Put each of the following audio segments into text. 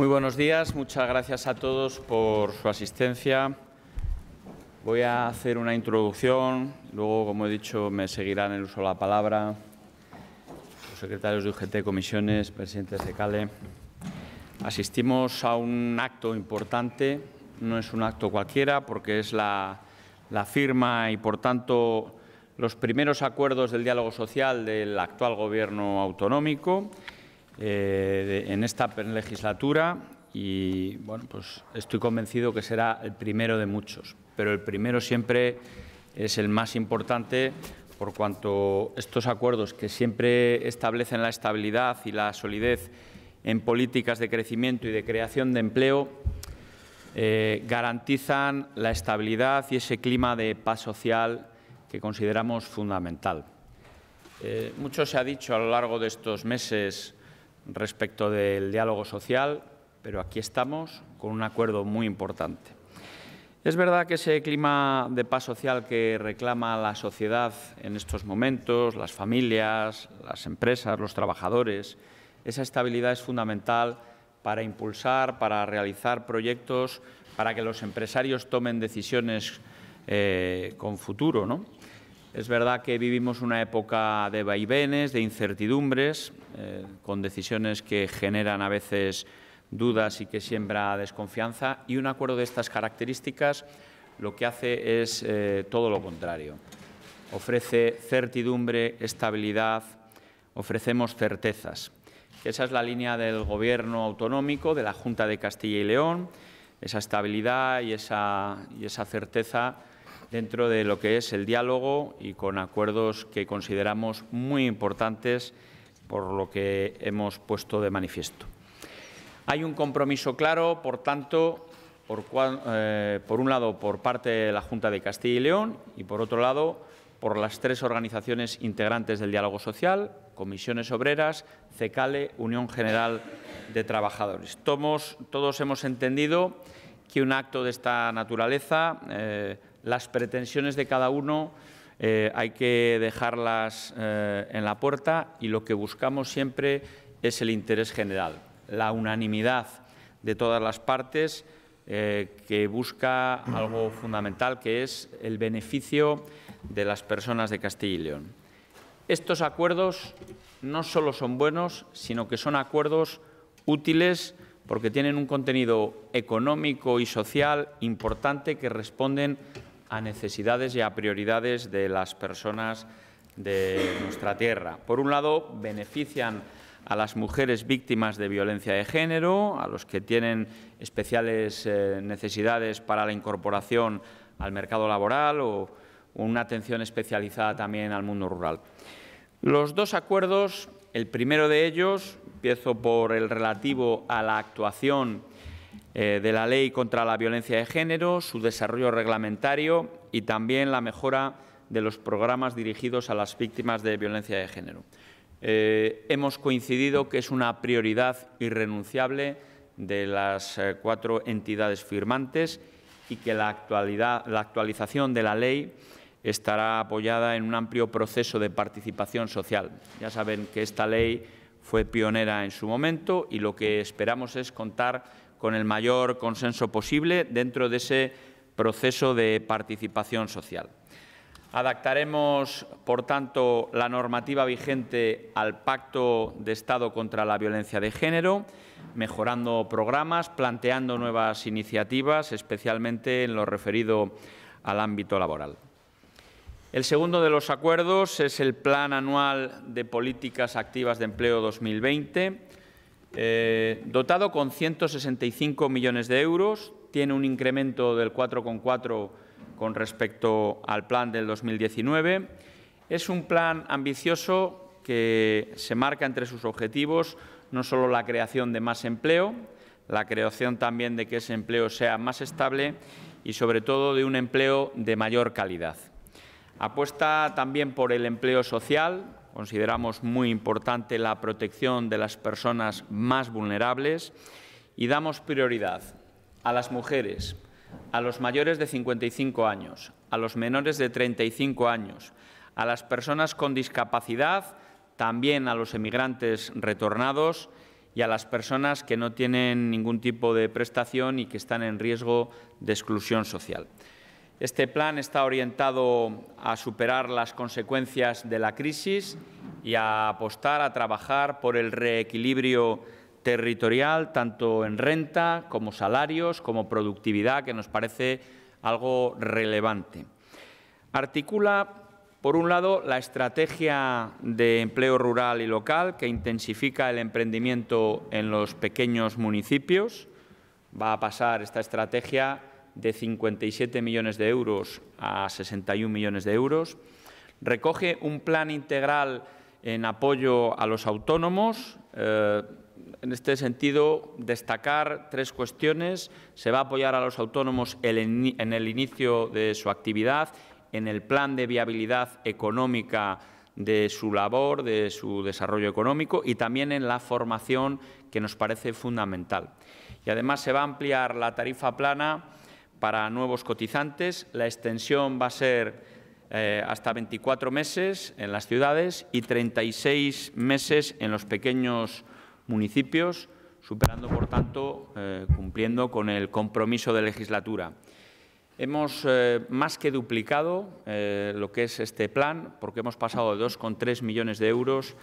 Muy buenos días, muchas gracias a todos por su asistencia. Voy a hacer una introducción, luego, como he dicho, me seguirán el uso de la palabra los secretarios de UGT, comisiones, presidentes de CALE. Asistimos a un acto importante, no es un acto cualquiera porque es la, la firma y, por tanto, los primeros acuerdos del diálogo social del actual Gobierno autonómico eh, en esta legislatura y bueno, pues estoy convencido que será el primero de muchos, pero el primero siempre es el más importante por cuanto estos acuerdos que siempre establecen la estabilidad y la solidez en políticas de crecimiento y de creación de empleo eh, garantizan la estabilidad y ese clima de paz social que consideramos fundamental. Eh, mucho se ha dicho a lo largo de estos meses respecto del diálogo social, pero aquí estamos con un acuerdo muy importante. Es verdad que ese clima de paz social que reclama la sociedad en estos momentos, las familias, las empresas, los trabajadores, esa estabilidad es fundamental para impulsar, para realizar proyectos, para que los empresarios tomen decisiones eh, con futuro. ¿no? Es verdad que vivimos una época de vaivenes, de incertidumbres, eh, con decisiones que generan a veces dudas y que siembra desconfianza, y un acuerdo de estas características lo que hace es eh, todo lo contrario. Ofrece certidumbre, estabilidad, ofrecemos certezas. Esa es la línea del Gobierno autonómico, de la Junta de Castilla y León, esa estabilidad y esa certeza dentro de lo que es el diálogo y con acuerdos que consideramos muy importantes por lo que hemos puesto de manifiesto. Hay un compromiso claro, por tanto, eh, por, un lado por parte de la Junta de Castilla y León y por otro lado por las tres organizaciones integrantes del diálogo social, Comisiones Obreras, CECALE, Unión General de Trabajadores. todos hemos entendido que un acto de esta naturaleza eh, las pretensiones de cada uno eh, hay que dejarlas eh, en la puerta y lo que buscamos siempre es el interés general, la unanimidad de todas las partes eh, que busca algo fundamental que es el beneficio de las personas de Castilla y León. Estos acuerdos no solo son buenos, sino que son acuerdos útiles porque tienen un contenido económico y social importante que responden a necesidades y a prioridades de las personas de nuestra tierra. Por un lado, benefician a las mujeres víctimas de violencia de género, a los que tienen especiales eh, necesidades para la incorporación al mercado laboral o una atención especializada también al mundo rural. Los dos acuerdos, el primero de ellos, empiezo por el relativo a la actuación eh, de la Ley contra la Violencia de Género, su desarrollo reglamentario y también la mejora de los programas dirigidos a las víctimas de violencia de género. Eh, hemos coincidido que es una prioridad irrenunciable de las eh, cuatro entidades firmantes y que la, actualidad, la actualización de la ley estará apoyada en un amplio proceso de participación social. Ya saben que esta ley fue pionera en su momento y lo que esperamos es contar con el mayor consenso posible dentro de ese proceso de participación social. Adaptaremos, por tanto, la normativa vigente al Pacto de Estado contra la Violencia de Género, mejorando programas, planteando nuevas iniciativas, especialmente en lo referido al ámbito laboral. El segundo de los acuerdos es el Plan Anual de Políticas Activas de Empleo 2020, eh, dotado con 165 millones de euros, tiene un incremento del 4,4 con respecto al plan del 2019. Es un plan ambicioso que se marca entre sus objetivos no solo la creación de más empleo, la creación también de que ese empleo sea más estable y, sobre todo, de un empleo de mayor calidad. Apuesta también por el empleo social. Consideramos muy importante la protección de las personas más vulnerables y damos prioridad a las mujeres, a los mayores de 55 años, a los menores de 35 años, a las personas con discapacidad, también a los emigrantes retornados y a las personas que no tienen ningún tipo de prestación y que están en riesgo de exclusión social. Este plan está orientado a superar las consecuencias de la crisis y a apostar a trabajar por el reequilibrio territorial, tanto en renta como salarios, como productividad, que nos parece algo relevante. Articula, por un lado, la estrategia de empleo rural y local, que intensifica el emprendimiento en los pequeños municipios. Va a pasar esta estrategia de 57 millones de euros a 61 millones de euros. Recoge un plan integral en apoyo a los autónomos. Eh, en este sentido, destacar tres cuestiones. Se va a apoyar a los autónomos en el inicio de su actividad, en el plan de viabilidad económica de su labor, de su desarrollo económico y también en la formación que nos parece fundamental. Y además se va a ampliar la tarifa plana para nuevos cotizantes. La extensión va a ser eh, hasta 24 meses en las ciudades y 36 meses en los pequeños municipios, superando, por tanto, eh, cumpliendo con el compromiso de legislatura. Hemos eh, más que duplicado lo que es este plan, porque hemos pasado de 2,3 millones de euros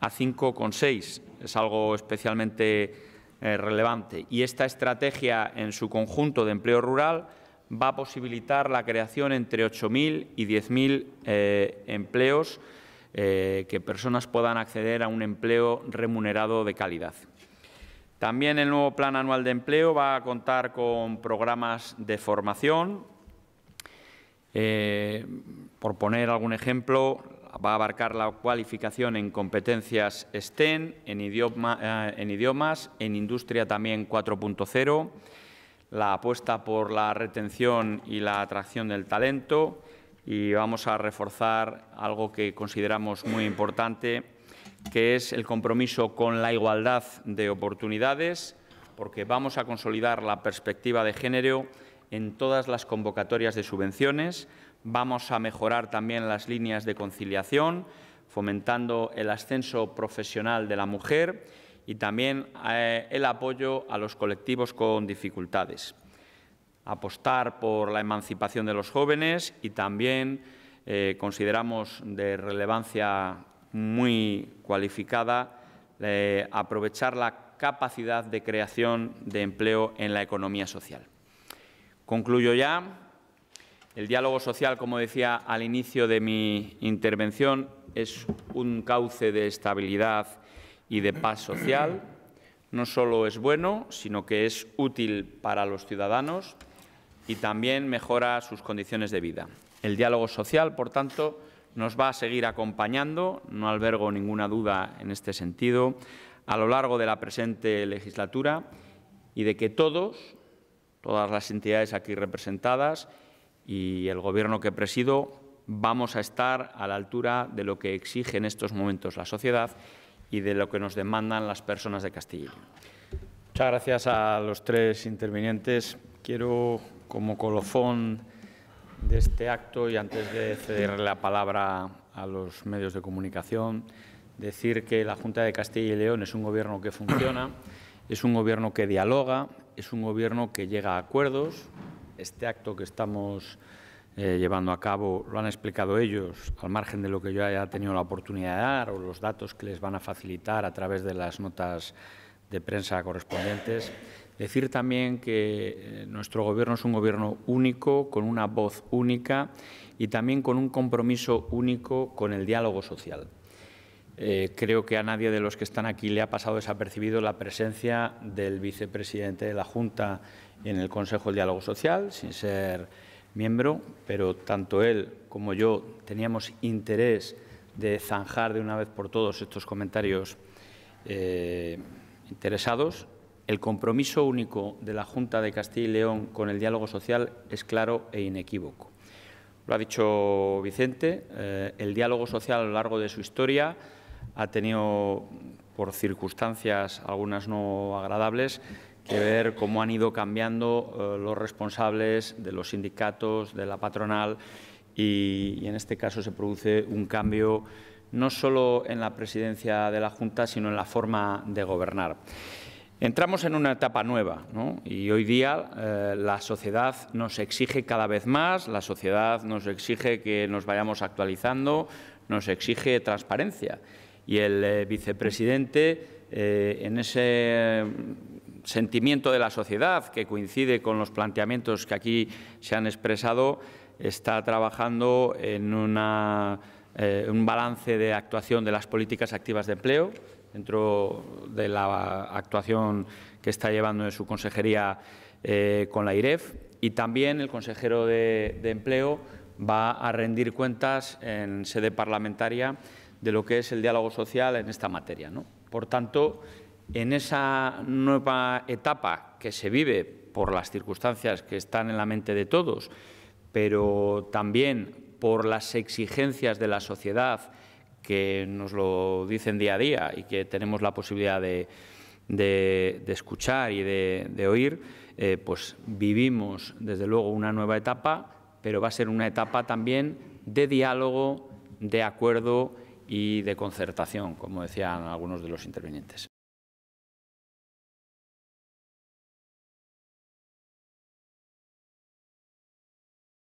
a 5,6. Es algo especialmente eh, relevante. Y esta estrategia en su conjunto de empleo rural va a posibilitar la creación entre 8.000 y 10.000 eh, empleos, eh, que personas puedan acceder a un empleo remunerado de calidad. También el nuevo Plan Anual de Empleo va a contar con programas de formación. por poner algún ejemplo, va a abarcar la cualificación en competencias STEM, en, eh, idiomas, en industria también 4.0, la apuesta por la retención y la atracción del talento y vamos a reforzar algo que consideramos muy importante, que es el compromiso con la igualdad de oportunidades, porque vamos a consolidar la perspectiva de género en todas las convocatorias de subvenciones, Vamos a mejorar también las líneas de conciliación, fomentando el ascenso profesional de la mujer y también eh, el apoyo a los colectivos con dificultades. Apostar por la emancipación de los jóvenes y también eh, consideramos de relevancia muy cualificada eh, aprovechar la capacidad de creación de empleo en la economía social. Concluyo ya. El diálogo social, como decía al inicio de mi intervención, es un cauce de estabilidad y de paz social. No solo es bueno, sino que es útil para los ciudadanos y también mejora sus condiciones de vida. El diálogo social, por tanto, nos va a seguir acompañando, no albergo ninguna duda en este sentido, a lo largo de la presente legislatura y de que todos, todas las entidades aquí representadas y el Gobierno que presido vamos a estar a la altura de lo que exige en estos momentos la sociedad y de lo que nos demandan las personas de Castilla. Muchas gracias a los tres intervinientes. Quiero, como colofón de este acto y antes de ceder la palabra a los medios de comunicación, decir que la Junta de Castilla y León es un gobierno que funciona, es un gobierno que dialoga, es un gobierno que llega a acuerdos, este acto que estamos eh, llevando a cabo lo han explicado ellos, al margen de lo que yo haya tenido la oportunidad de dar o los datos que les van a facilitar a través de las notas de prensa correspondientes. Decir también que eh, nuestro Gobierno es un Gobierno único, con una voz única y también con un compromiso único con el diálogo social. Eh, creo que a nadie de los que están aquí le ha pasado desapercibido la presencia del vicepresidente de la Junta en el Consejo del Diálogo Social, sin ser miembro, pero tanto él como yo teníamos interés de zanjar de una vez por todos estos comentarios eh, interesados. El compromiso único de la Junta de Castilla y León con el diálogo social es claro e inequívoco. Lo ha dicho Vicente, eh, el diálogo social a lo largo de su historia ha tenido, por circunstancias, algunas no agradables, que ver cómo han ido cambiando eh, los responsables de los sindicatos, de la patronal, y, en este caso se produce un cambio no solo en la presidencia de la Junta, sino en la forma de gobernar. Entramos en una etapa nueva y hoy día eh, la sociedad nos exige cada vez más, la sociedad nos exige que nos vayamos actualizando, nos exige transparencia y el eh, vicepresidente, eh, en ese mm, sentimiento de la sociedad que coincide con los planteamientos que aquí se han expresado, está trabajando en eh, un balance de actuación de las políticas activas de empleo dentro de la actuación que está llevando en su consejería con la IREF y también el consejero de Empleo va a rendir cuentas en sede parlamentaria de lo que es el diálogo social en esta materia. ¿no? Por tanto, en esa nueva etapa que se vive por las circunstancias que están en la mente de todos, pero también por las exigencias de la sociedad que nos lo dicen día a día y que tenemos la posibilidad de, escuchar y de, oír, eh, pues vivimos desde luego una nueva etapa, pero va a ser una etapa también de diálogo, de acuerdo y de concertación, como decían algunos de los intervinientes.